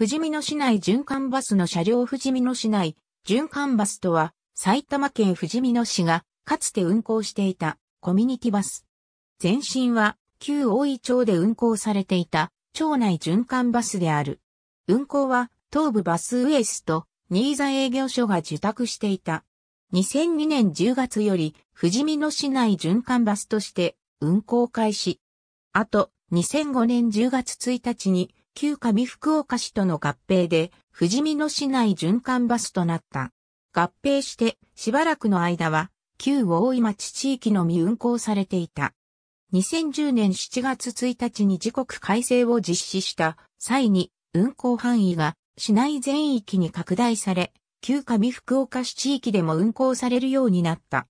富士見野市内循環バスの車両富士見野市内循環バスとは埼玉県富士見野市がかつて運行していたコミュニティバス。前身は旧大井町で運行されていた町内循環バスである。運行は東武バスウエスト新座営業所が受託していた。2002年10月より富士見野市内循環バスとして運行開始。あと2005年10月1日に旧上福岡市との合併で、富士見野市内循環バスとなった。合併して、しばらくの間は、旧大井町地域のみ運行されていた。2010年7月1日に時刻改正を実施した際に、運行範囲が市内全域に拡大され、旧上福岡市地域でも運行されるようになった。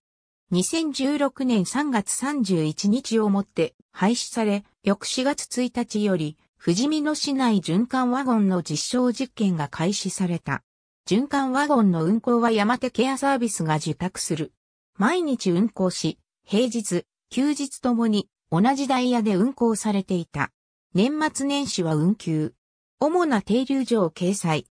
2016年3月31日をもって廃止され、翌4月1日より富士見野市内循環ワゴンの実証実験が開始された。循環ワゴンの運行は山手ケアサービスが受託する。毎日運行し、平日、休日ともに同じダイヤで運行されていた。年末年始は運休。主な停留所を掲載。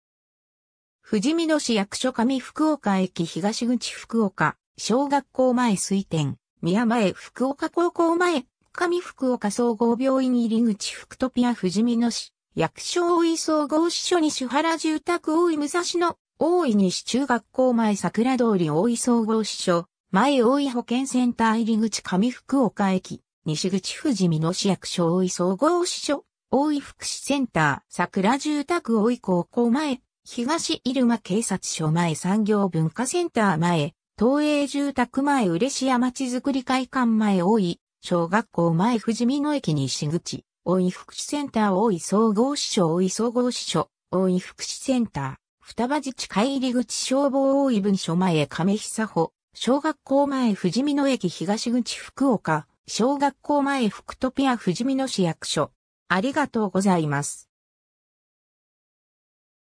富士見野市役所上福岡駅東口福岡、小学校前水店、宮前福岡高校前、上福岡総合病院入口福トピア富士見野市、役所大井総合支所西原住宅大井武蔵野、大井西中学校前桜通り大井総合支所、前大井保健センター入り口上福岡駅、西口富士見野市役所大井総合支所、大井福祉センター桜住宅大井高校前、東入間警察署前産業文化センター前、東映住宅前嬉屋町づくり会館前大井、小学校前富士見野駅西口、大井福祉センター大井総合支所大井総合支所、大井福祉センター、双葉自治会入口消防大井文書前亀久保、小学校前富士見野駅東口福岡、小学校前福トピア富士見野市役所。ありがとうございます。